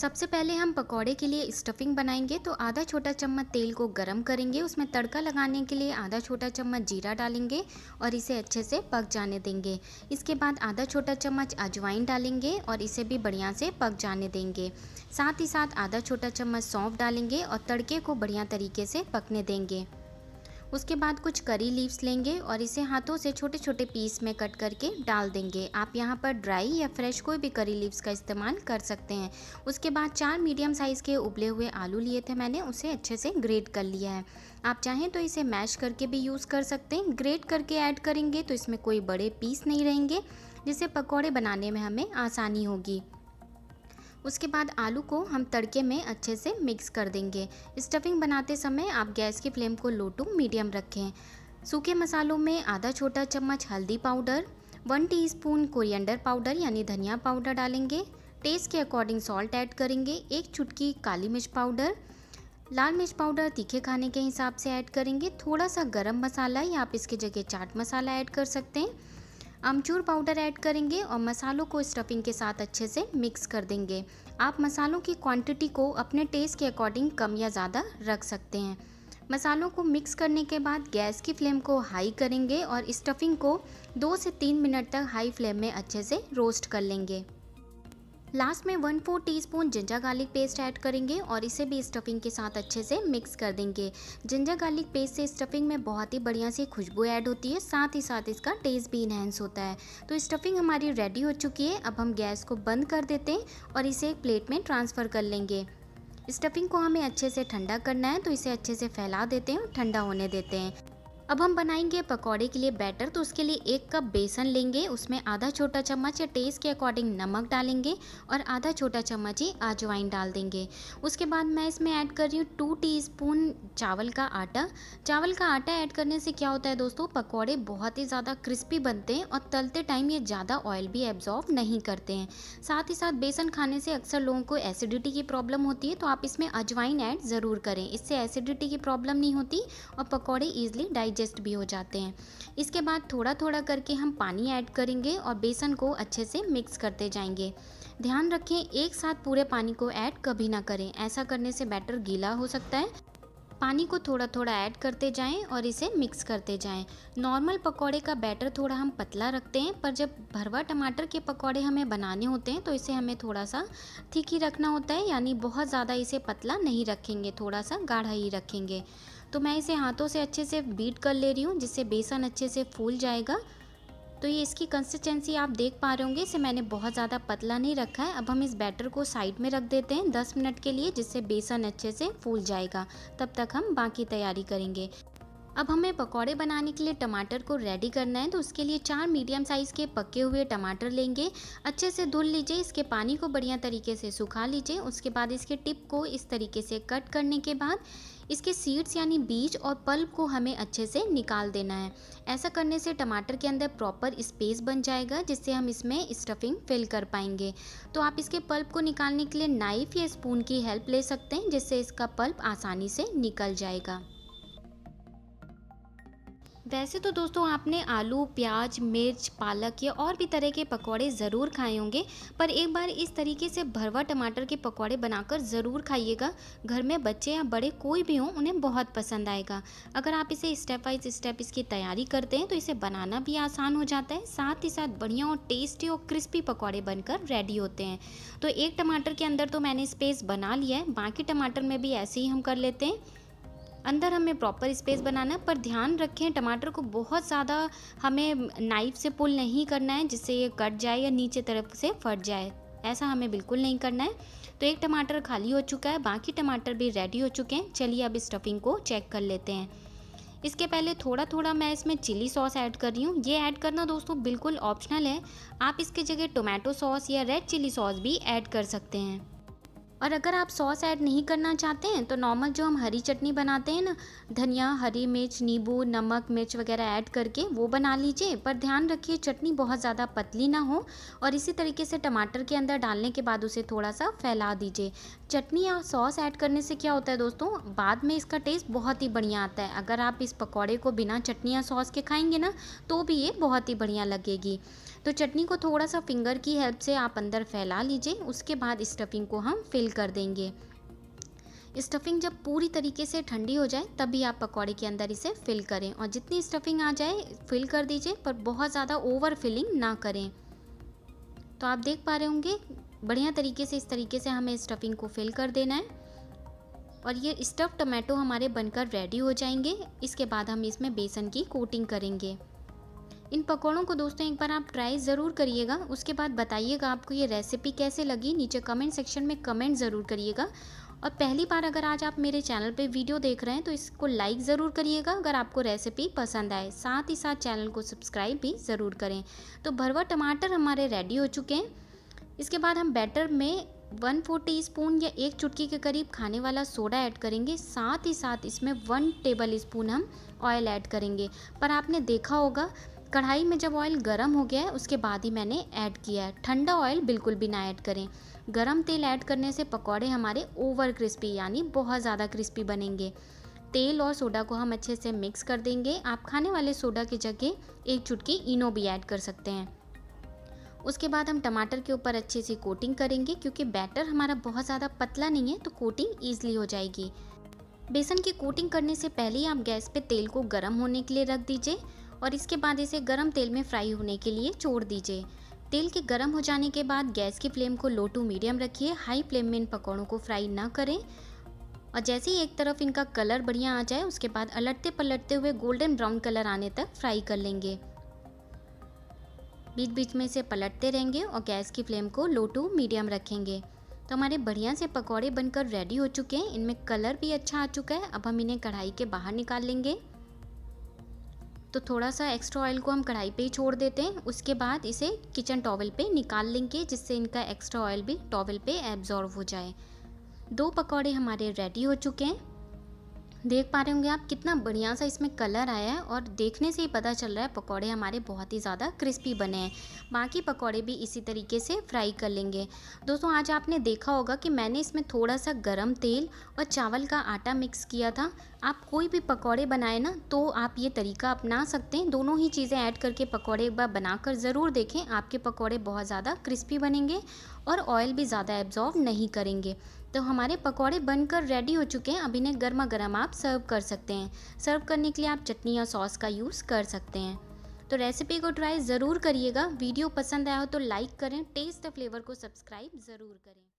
सबसे पहले हम पकौड़े के लिए स्टफिंग बनाएंगे तो आधा छोटा चम्मच तेल को गरम करेंगे उसमें तड़का लगाने के लिए आधा छोटा चम्मच जीरा डालेंगे और इसे अच्छे से पक जाने देंगे इसके बाद आधा छोटा चम्मच अजवाइन डालेंगे और इसे भी बढ़िया से पक जाने देंगे साथ ही साथ आधा छोटा चम्मच सौंफ डालेंगे और तड़के को बढ़िया तरीके से पकने देंगे उसके बाद कुछ करी लीव्स लेंगे और इसे हाथों से छोटे छोटे पीस में कट करके डाल देंगे आप यहाँ पर ड्राई या फ्रेश कोई भी करी लीव्स का इस्तेमाल कर सकते हैं उसके बाद चार मीडियम साइज़ के उबले हुए आलू लिए थे मैंने उसे अच्छे से ग्रेट कर लिया है आप चाहें तो इसे मैश करके भी यूज़ कर सकते हैं ग्रेट करके ऐड करेंगे तो इसमें कोई बड़े पीस नहीं रहेंगे जिससे पकौड़े बनाने में हमें आसानी होगी उसके बाद आलू को हम तड़के में अच्छे से मिक्स कर देंगे स्टफिंग बनाते समय आप गैस की फ्लेम को लो टू मीडियम रखें सूखे मसालों में आधा छोटा चम्मच हल्दी powder one teaspoon coriander powder यानी धनिया पाउडर डालेंगे टेस्ट के अकॉर्डिंग सॉल्ट ऐड करेंगे एक चुटकी काली मिर्च पाउडर लाल मिर्च पाउडर तीखे खाने के हिसाब से ऐड करेंगे थोड़ा सा गरम मसाला या आप इसके जगह चाट मसाला ऐड कर सकते हैं अमचूर पाउडर ऐड करेंगे और मसालों को स्टफिंग के साथ अच्छे से मिक्स कर देंगे आप मसालों की क्वांटिटी को अपने टेस्ट के अकॉर्डिंग कम या ज़्यादा रख सकते हैं मसालों को मिक्स करने के बाद गैस की फ्लेम को हाई करेंगे और स्टफिंग को दो से तीन मिनट तक हाई फ्लेम में अच्छे से रोस्ट कर लेंगे लास्ट में one four teaspoon ginger garlic paste add करेंगे और इसे भी स्टफिंग के साथ अच्छे से मिक्स कर देंगे जिंजर गार्लिक पेस्ट से स्टफिंग में बहुत ही बढ़िया सी खुशबू ऐड होती है साथ ही साथ इसका टेस्ट भी इन्हेंस होता है तो स्टफिंग हमारी रेडी हो चुकी है अब हम गैस को बंद कर देते हैं और इसे एक प्लेट में ट्रांसफ़र कर लेंगे स्टफिंग को हमें अच्छे से ठंडा करना है तो इसे अच्छे से फैला देते हैं और ठंडा होने देते हैं अब हम बनाएंगे पकौड़े के लिए बैटर तो उसके लिए एक कप बेसन लेंगे उसमें आधा छोटा चम्मच टेस्ट के अकॉर्डिंग नमक डालेंगे और आधा छोटा चम्मच ही अजवाइन डाल देंगे उसके बाद मैं इसमें ऐड कर रही हूँ टू टीस्पून चावल का आटा चावल का आटा ऐड करने से क्या होता है दोस्तों पकौड़े बहुत ही ज़्यादा क्रिस्पी बनते हैं और तलते टाइम ये ज़्यादा ऑयल भी एब्जॉर्ब नहीं करते हैं साथ ही साथ बेसन खाने से अक्सर लोगों को एसिडिटी की प्रॉब्लम होती है तो आप इसमें अजवाइन ऐड ज़रूर करें इससे एसिडिटी की प्रॉब्लम नहीं होती और पकौड़े ईजिली डाइज डाइजेस्ट भी हो जाते हैं इसके बाद थोड़ा थोड़ा करके हम पानी ऐड करेंगे और बेसन को अच्छे से मिक्स करते जाएंगे ध्यान रखें एक साथ पूरे पानी को ऐड कभी ना करें ऐसा करने से बैटर गीला हो सकता है पानी को थोड़ा थोड़ा ऐड करते जाएं और इसे मिक्स करते जाएं। नॉर्मल पकौड़े का बैटर थोड़ा हम पतला रखते हैं पर जब भरवा टमाटर के पकौड़े हमें बनाने होते हैं तो इसे हमें थोड़ा सा ठीक ही रखना होता है यानी बहुत ज़्यादा इसे पतला नहीं रखेंगे थोड़ा सा गाढ़ा ही रखेंगे तो मैं इसे हाथों से अच्छे से बीट कर ले रही हूँ जिससे बेसन अच्छे से फूल जाएगा तो ये इसकी कंसिस्टेंसी आप देख पा रहे होंगे इसे मैंने बहुत ज़्यादा पतला नहीं रखा है अब हम इस बैटर को साइड में रख देते हैं 10 मिनट के लिए जिससे बेसन अच्छे से फूल जाएगा तब तक हम बाकी तैयारी करेंगे अब हमें पकौड़े बनाने के लिए टमाटर को रेडी करना है तो उसके लिए चार मीडियम साइज़ के पके हुए टमाटर लेंगे अच्छे से धुल लीजिए इसके पानी को बढ़िया तरीके से सुखा लीजिए उसके बाद इसके टिप को इस तरीके से कट करने के बाद इसके सीड्स यानी बीज और पल्प को हमें अच्छे से निकाल देना है ऐसा करने से टमाटर के अंदर प्रॉपर स्पेस बन जाएगा जिससे हम इसमें स्टफिंग फिल कर पाएंगे तो आप इसके पल्प को निकालने के लिए नाइफ़ या स्पून की हेल्प ले सकते हैं जिससे इसका पल्प आसानी से निकल जाएगा वैसे तो दोस्तों आपने आलू प्याज मिर्च पालक या और भी तरह के पकौड़े ज़रूर खाए होंगे पर एक बार इस तरीके से भरवा टमाटर के पकौड़े बनाकर ज़रूर खाइएगा घर में बच्चे या बड़े कोई भी हों उन्हें बहुत पसंद आएगा अगर आप इसे स्टेप बाई स्टेप इसकी तैयारी करते हैं तो इसे बनाना भी आसान हो जाता है साथ ही साथ बढ़िया और टेस्टी और क्रिस्पी पकौड़े बनकर रेडी होते हैं तो एक टमाटर के अंदर तो मैंने स्पेस बना लिया है बाकी टमाटर में भी ऐसे ही हम कर लेते हैं अंदर हमें प्रॉपर स्पेस बनाना है पर ध्यान रखें टमाटर को बहुत ज़्यादा हमें नाइफ से पुल नहीं करना है जिससे ये कट जाए या नीचे तरफ से फट जाए ऐसा हमें बिल्कुल नहीं करना है तो एक टमाटर खाली हो चुका है बाकी टमाटर भी रेडी हो चुके हैं चलिए अब स्टफिंग को चेक कर लेते हैं इसके पहले थोड़ा थोड़ा मैं इसमें चिली सॉस ऐड कर रही हूँ ये ऐड करना दोस्तों बिल्कुल ऑप्शनल है आप इसके जगह टोमेटो सॉस या रेड चिली सॉस भी ऐड कर सकते हैं और अगर आप सॉस ऐड नहीं करना चाहते हैं तो नॉर्मल जो हम हरी चटनी बनाते हैं ना धनिया हरी मिर्च नींबू नमक मिर्च वगैरह ऐड करके वो बना लीजिए पर ध्यान रखिए चटनी बहुत ज़्यादा पतली ना हो और इसी तरीके से टमाटर के अंदर डालने के बाद उसे थोड़ा सा फैला दीजिए चटनी या सॉस ऐड करने से क्या होता है दोस्तों बाद में इसका टेस्ट बहुत ही बढ़िया आता है अगर आप इस पकौड़े को बिना चटनी या सॉस के खाएंगे ना तो भी ये बहुत ही बढ़िया लगेगी तो चटनी को थोड़ा सा फिंगर की हेल्प से आप अंदर फैला लीजिए उसके बाद स्टफिंग को हम फिल फिल कर देंगे स्टफिंग जब पूरी तरीके से ठंडी हो जाए तभी आप पकौड़े के अंदर इसे फिल करें और जितनी स्टफिंग आ जाए फिल कर दीजिए पर बहुत ज़्यादा ओवर फिलिंग ना करें तो आप देख पा रहे होंगे बढ़िया तरीके से इस तरीके से हमें स्टफिंग को फिल कर देना है और ये स्टफ़ टमाटो हमारे बनकर रेडी हो जाएंगे इसके बाद हम इसमें बेसन की कोटिंग करेंगे इन पकौड़ों को दोस्तों एक बार आप ट्राई ज़रूर करिएगा उसके बाद बताइएगा आपको ये रेसिपी कैसे लगी नीचे कमेंट सेक्शन में कमेंट ज़रूर करिएगा और पहली बार अगर आज आप मेरे चैनल पे वीडियो देख रहे हैं तो इसको लाइक ज़रूर करिएगा अगर आपको रेसिपी पसंद आए साथ ही साथ चैनल को सब्सक्राइब भी ज़रूर करें तो भरवा टमाटर हमारे रेडी हो चुके हैं इसके बाद हम बैटर में वन फोर टी स्पून या एक चुटकी के करीब खाने वाला सोडा ऐड करेंगे साथ ही साथ इसमें वन टेबल स्पून हम ऑयल ऐड करेंगे पर आपने देखा होगा कढ़ाई में जब ऑयल गर्म हो गया है उसके बाद ही मैंने ऐड किया है ठंडा ऑयल बिल्कुल भी ना ऐड करें गरम तेल ऐड करने से पकौड़े हमारे ओवर क्रिस्पी यानी बहुत ज़्यादा क्रिस्पी बनेंगे तेल और सोडा को हम अच्छे से मिक्स कर देंगे आप खाने वाले सोडा की जगह एक चुटकी इनो भी ऐड कर सकते हैं उसके बाद हम टमाटर के ऊपर अच्छे से कोटिंग करेंगे क्योंकि बैटर हमारा बहुत ज़्यादा पतला नहीं है तो कोटिंग ईजिली हो जाएगी बेसन की कोटिंग करने से पहले ही आप गैस पे तेल को गर्म होने के लिए रख दीजिए और इसके बाद इसे गर्म तेल में फ्राई होने के लिए छोड़ दीजिए तेल के गर्म हो जाने के बाद गैस की फ्लेम को लो टू मीडियम रखिए हाई फ्लेम में इन पकौड़ों को फ्राई ना करें और जैसे ही एक तरफ इनका कलर बढ़िया आ जाए उसके बाद अलटते पलटते हुए गोल्डन ब्राउन कलर आने तक फ्राई कर लेंगे बीच बीच में इसे पलटते रहेंगे और गैस की फ्लेम को लो टू मीडियम रखेंगे तो हमारे बढ़िया से पकौड़े बनकर रेडी हो चुके हैं इनमें कलर भी अच्छा आ चुका है अब हम इन्हें कढ़ाई के बाहर निकाल लेंगे तो थोड़ा सा एक्स्ट्रा ऑयल को हम कढ़ाई पे ही छोड़ देते हैं उसके बाद इसे किचन टॉवल पे निकाल लेंगे जिससे इनका एक्स्ट्रा ऑयल भी टॉवल पे एब्जॉर्व हो जाए दो पकौड़े हमारे रेडी हो चुके हैं देख पा रहे होंगे आप कितना बढ़िया सा इसमें कलर आया है और देखने से ही पता चल रहा है पकौड़े हमारे बहुत ही ज़्यादा क्रिस्पी बने हैं बाकी पकौड़े भी इसी तरीके से फ्राई कर लेंगे दोस्तों आज आपने देखा होगा कि मैंने इसमें थोड़ा सा गर्म तेल और चावल का आटा मिक्स किया था आप कोई भी पकौड़े बनाए ना तो आप ये तरीका अपना सकते हैं दोनों ही चीज़ें ऐड करके पकौड़े एक बार बनाकर ज़रूर देखें आपके पकौड़े बहुत ज़्यादा क्रिस्पी बनेंगे और ऑयल भी ज़्यादा एब्जॉर्व नहीं करेंगे तो हमारे पकौड़े बनकर रेडी हो चुके हैं अब इन्हें गर्मा गर्म आप सर्व कर सकते हैं सर्व करने के लिए आप चटनी या सॉस का यूज़ कर सकते हैं तो रेसिपी को ट्राई ज़रूर करिएगा वीडियो पसंद आया हो तो लाइक करें टेस्ट द फ्लेवर को सब्सक्राइब ज़रूर करें